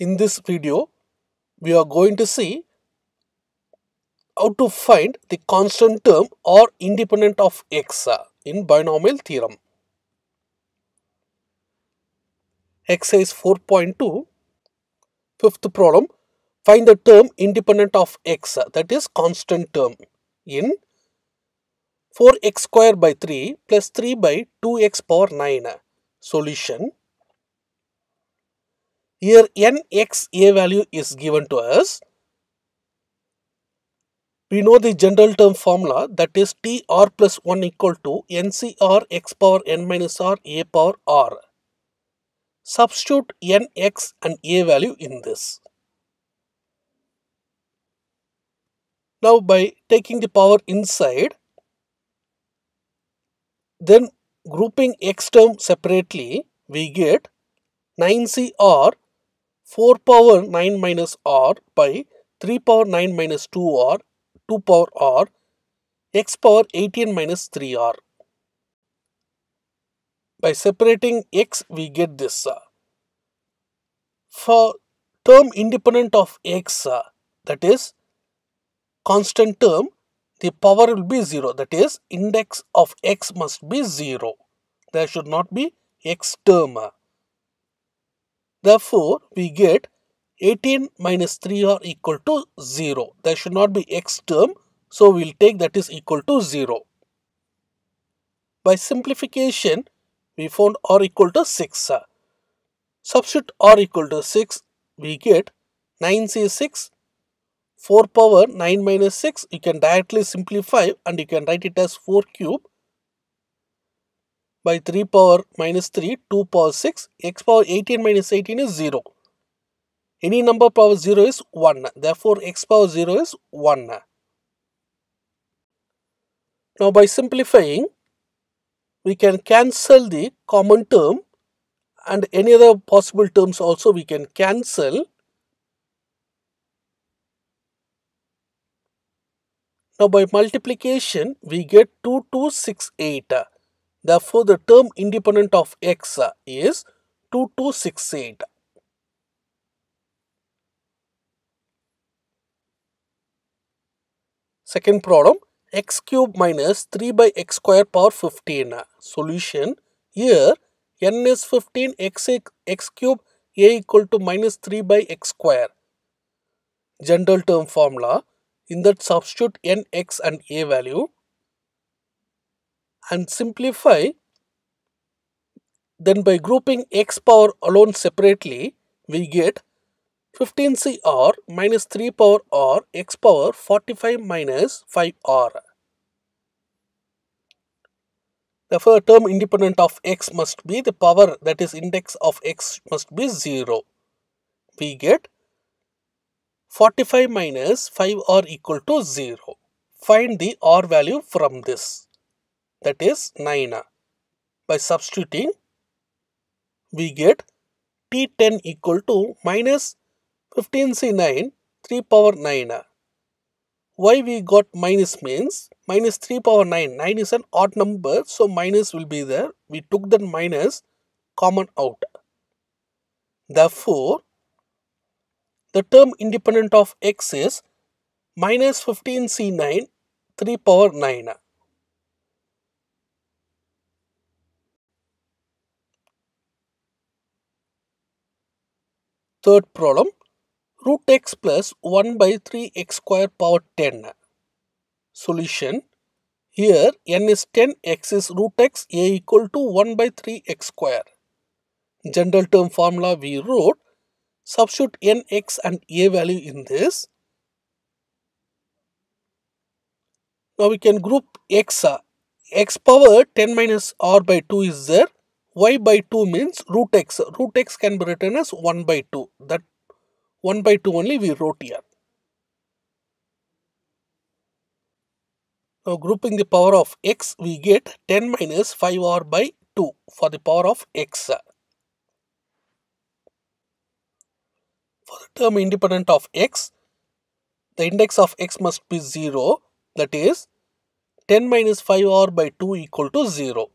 In this video, we are going to see how to find the constant term or independent of x uh, in binomial theorem. Exercise 4.2, fifth problem, find the term independent of x uh, that is constant term in 4x square by 3 plus 3 by 2x power 9 uh, solution here nxa value is given to us. We know the general term formula that is tr plus 1 equal to n c r x power n minus r a power r. Substitute nx and a value in this. Now by taking the power inside, then grouping x term separately, we get 9cr 4 power 9 minus r by 3 power 9 minus 2r, 2 power r, x power 18 minus 3r. By separating x, we get this. For term independent of x, that is constant term, the power will be 0. That is, index of x must be 0. There should not be x term. Therefore, we get 18 minus 3 are equal to 0. There should not be x term, so we'll take that is equal to 0. By simplification, we found r equal to 6. Substitute r equal to 6, we get 9c6, 4 power 9 minus 6, you can directly simplify and you can write it as 4 cube by 3 power minus 3, 2 power 6, x power 18 minus 18 is 0. Any number power 0 is 1. Therefore, x power 0 is 1. Now, by simplifying, we can cancel the common term and any other possible terms also we can cancel. Now, by multiplication, we get two two six eight. Therefore, the term independent of x is 2268. Second problem, x cube minus 3 by x square power 15. Solution, here n is 15, x, x cube, a equal to minus 3 by x square. General term formula, in that substitute n, x and a value and simplify then by grouping x power alone separately we get 15cr minus 3 power r x power 45 minus 5r. Therefore, a term independent of x must be the power that is index of x must be 0. We get 45 minus 5r equal to 0. Find the r value from this that is By substituting, we get T10 equal to minus 15C9 3 power 9 Why we got minus means minus 3 power 9, 9 is an odd number so minus will be there. We took that minus common out. Therefore, the term independent of x is minus 15C9 3 power 9. Third problem, root x plus 1 by 3x square power 10. Solution, here n is 10, x is root x, a equal to 1 by 3x square. General term formula we wrote, substitute n, x and a value in this. Now we can group x, uh, x power 10 minus r by 2 is there y by 2 means root x. Root x can be written as 1 by 2. That 1 by 2 only we wrote here. Now grouping the power of x, we get 10 minus 5r by 2 for the power of x. For the term independent of x, the index of x must be 0. That is, 10 minus 5r by 2 equal to 0.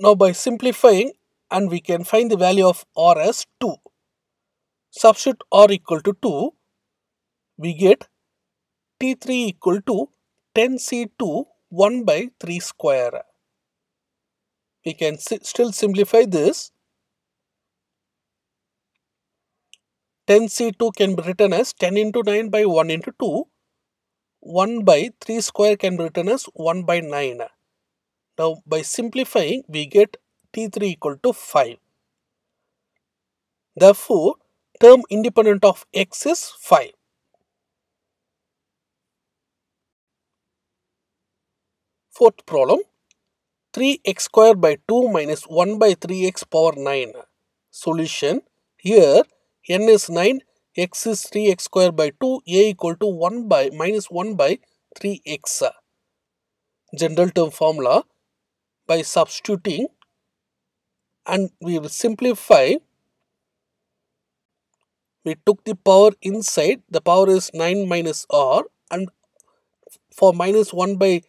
Now by simplifying and we can find the value of r as 2. Substitute r equal to 2, we get t3 equal to 10c2 1 by 3 square. We can still simplify this. 10c2 can be written as 10 into 9 by 1 into 2. 1 by 3 square can be written as 1 by 9. Now by simplifying we get T3 equal to 5. Therefore term independent of x is 5. Fourth problem 3x square by 2 minus 1 by 3x power 9. Solution here n is 9 x is 3x square by 2 a equal to 1 by minus 1 by 3x. General term formula by substituting and we will simplify. We took the power inside, the power is 9 minus r and for minus 1 by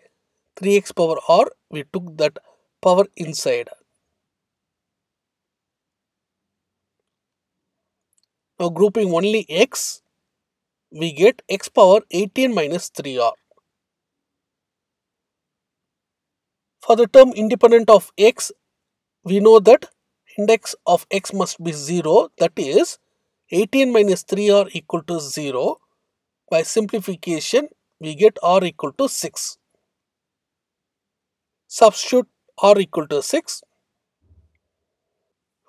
3x power r, we took that power inside. Now grouping only x, we get x power 18 minus 3r. For the term independent of x, we know that index of x must be 0, that is 18 minus 3 are equal to 0. By simplification, we get r equal to 6. Substitute r equal to 6.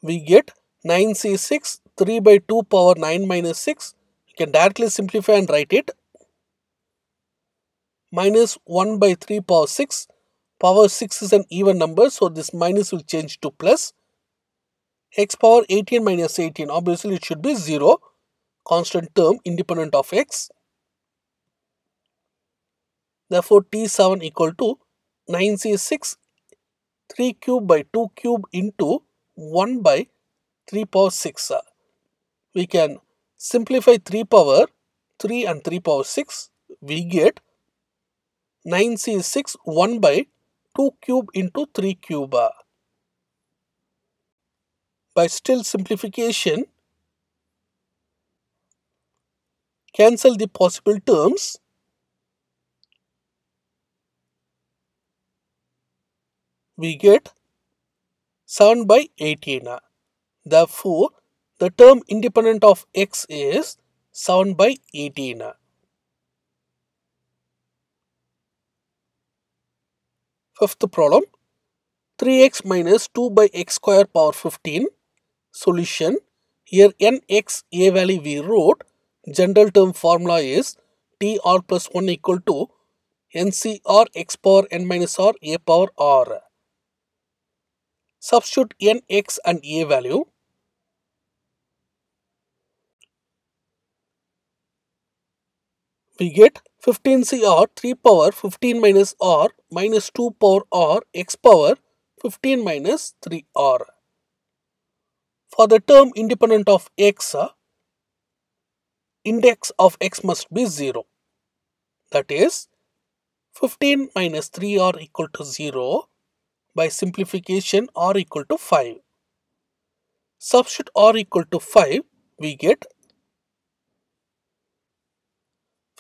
We get 9c6, 3 by 2 power 9 minus 6. You can directly simplify and write it. Minus 1 by 3 power 6 Power 6 is an even number, so this minus will change to plus. x power 18 minus 18, obviously it should be 0, constant term independent of x. Therefore, T7 equal to 9C6 3 cube by 2 cube into 1 by 3 power 6. We can simplify 3 power 3 and 3 power 6. We get 9C6 1 by 2 cube into 3 cube ah. By still simplification, cancel the possible terms. We get 7 by 18 ah. Therefore, the term independent of x is 7 by 18 ah. Fifth problem, 3x minus 2 by x square power 15. Solution, here nx a value we wrote, general term formula is tr plus 1 equal to ncr x power n minus r a power r. Substitute nx and a value. we get 15 r 3 power 15 minus r minus 2 power r x power 15 minus 3r. For the term independent of x, uh, index of x must be 0. That is 15 minus 3r equal to 0 by simplification r equal to 5. Substitute r equal to 5 we get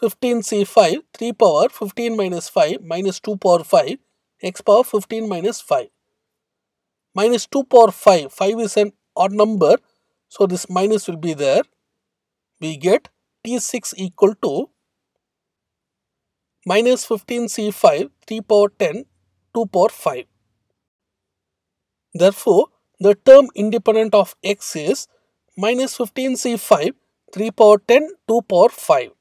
15c5 3 power 15 minus 5 minus 2 power 5 x power 15 minus 5 minus 2 power 5 5 is an odd number so this minus will be there we get t6 equal to minus 15c5 3 power 10 2 power 5 therefore the term independent of x is minus 15c5 3 power 10 2 power 5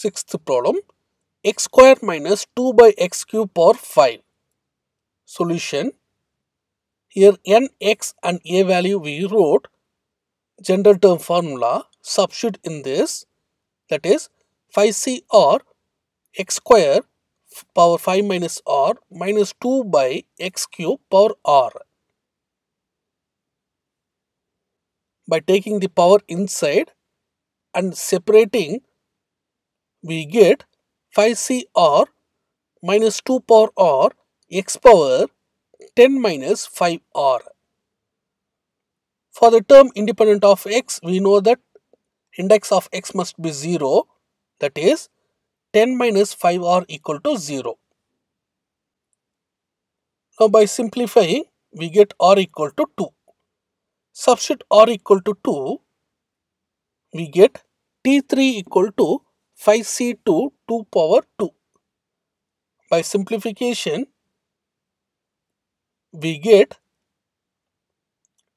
Sixth problem, x square minus 2 by x cube power 5. Solution, here n, x and a value we wrote, general term formula, substitute in this, that is 5c or x square power 5 minus r minus 2 by x cube power r. By taking the power inside and separating we get 5 C R 2 power r x power 10 minus 5 r. For the term independent of x, we know that index of x must be 0, that is 10 minus 5 r equal to 0. Now by simplifying, we get r equal to 2. Substitute r equal to 2, we get t3 equal to 5c two 2 power 2. By simplification, we get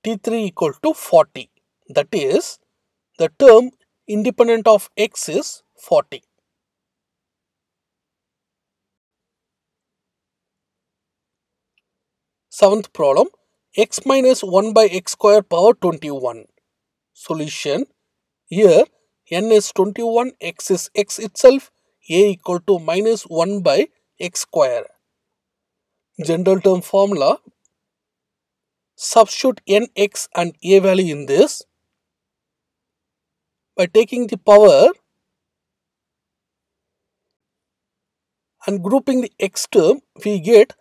T3 equal to 40. That is, the term independent of x is 40. Seventh problem, x minus 1 by x square power 21. Solution, here n is 21, x is x itself, a equal to minus 1 by x square. General term formula, substitute nx and a value in this. By taking the power and grouping the x term, we get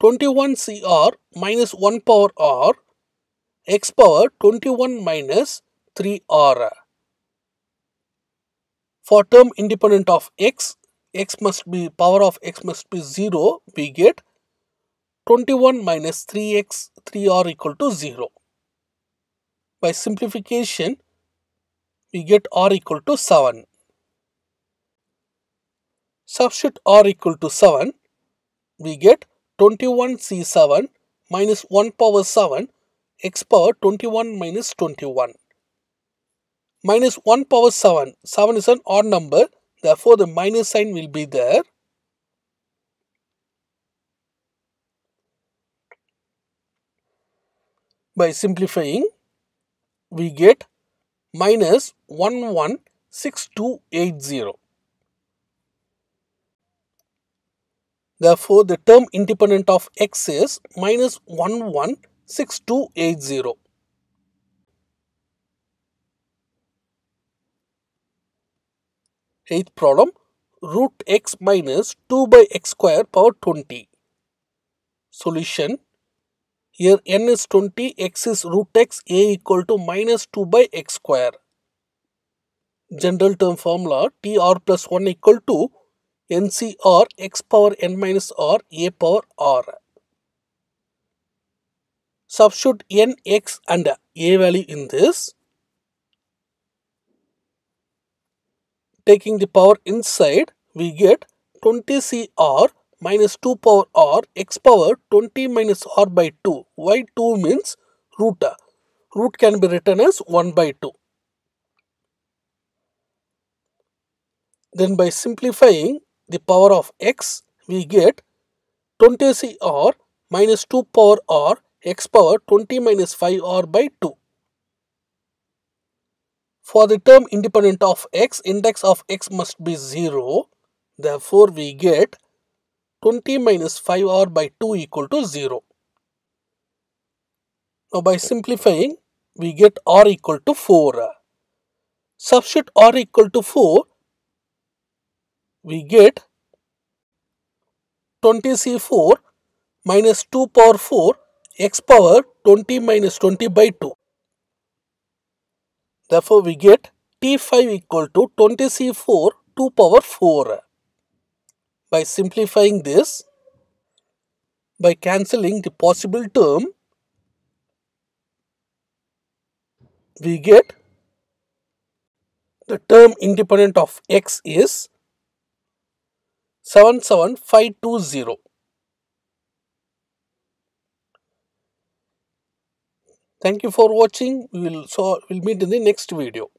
21 cr minus 1 power r x power 21 minus 3 r. For term independent of x, x must be power of x must be 0, we get 21 minus 3x, 3 or equal to 0. By simplification, we get r equal to 7. Substitute r equal to 7, we get 21c7 minus 1 power 7 x power 21 minus 21 minus 1 power 7. 7 is an odd number. Therefore, the minus sign will be there. By simplifying, we get minus 116280. Therefore, the term independent of x is minus 116280. 8th problem root x minus 2 by x square power 20. Solution here n is 20, x is root x, a equal to minus 2 by x square. General term formula tr plus 1 equal to ncr x power n minus r a power r. Substitute n, x and a value in this. Taking the power inside, we get 20CR minus 2 power r x power 20 minus r by 2. Why 2 means root. Root can be written as 1 by 2. Then by simplifying the power of x, we get 20 c r minus 2 power r x power 20 minus 5 r by 2. For the term independent of x, index of x must be 0. Therefore, we get 20 minus 5 r by 2 equal to 0. Now, by simplifying, we get r equal to 4. Substitute r equal to 4, we get 20c4 minus 2 power 4 x power 20 minus 20 by 2. Therefore, we get T5 equal to 20C4 two power 4. By simplifying this, by cancelling the possible term, we get the term independent of x is 77520. Thank you for watching. We will so we'll meet in the next video.